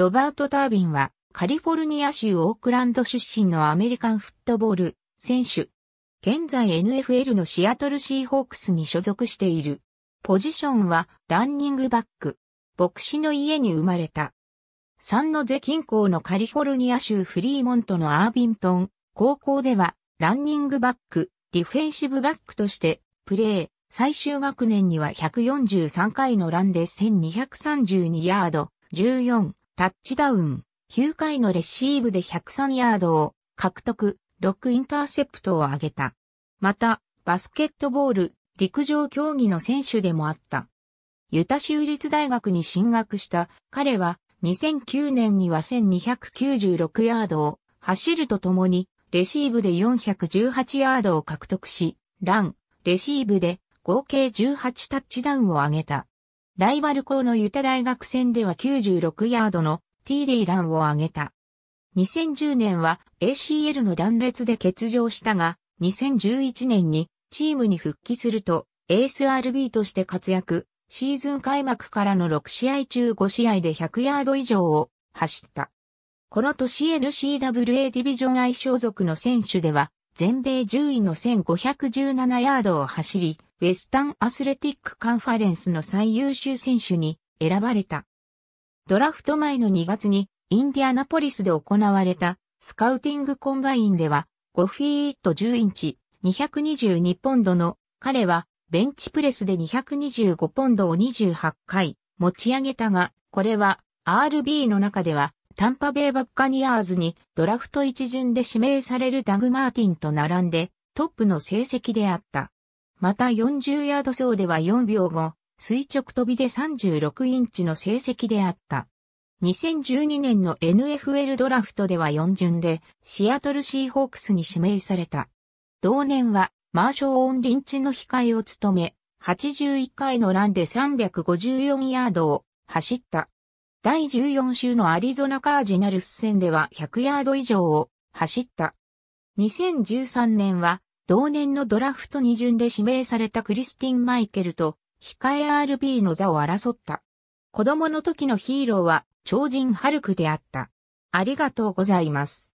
ロバート・タービンは、カリフォルニア州オークランド出身のアメリカンフットボール選手。現在 NFL のシアトルシーホークスに所属している。ポジションはランニングバック。牧師の家に生まれた。サンノゼ近郊のカリフォルニア州フリーモントのアービントン高校ではランニングバック、ディフェンシブバックとしてプレー。最終学年には143回のランで1232ヤード、14タッチダウン、9回のレシーブで103ヤードを獲得、6インターセプトを挙げた。また、バスケットボール、陸上競技の選手でもあった。ユタ州立大学に進学した彼は2009年には1296ヤードを走るとともにレシーブで418ヤードを獲得し、ラン、レシーブで合計18タッチダウンを上げた。ライバル校のユタ大学戦では96ヤードの TD ランを挙げた。2010年は ACL の断裂で欠場したが、2011年にチームに復帰すると、a s RB として活躍、シーズン開幕からの6試合中5試合で100ヤード以上を走った。この年 n c w a ディビジョン愛称属の選手では、全米10位の1517ヤードを走り、ウェスタンアスレティックカンファレンスの最優秀選手に選ばれた。ドラフト前の2月にインディアナポリスで行われたスカウティングコンバインでは5フィート10インチ222ポンドの彼はベンチプレスで225ポンドを28回持ち上げたが、これは RB の中ではタンパベイバッカニアーズにドラフト一巡で指名されるダグ・マーティンと並んでトップの成績であった。また40ヤード走では4秒後、垂直飛びで36インチの成績であった。2012年の NFL ドラフトでは4巡でシアトルシーホークスに指名された。同年はマーショー・オン・リンチの控えを務め、81回のランで354ヤードを走った。第14週のアリゾナカージナルス戦では100ヤード以上を走った。2013年は同年のドラフト2巡で指名されたクリスティン・マイケルと、控え RB の座を争った。子供の時のヒーローは、超人ハルクであった。ありがとうございます。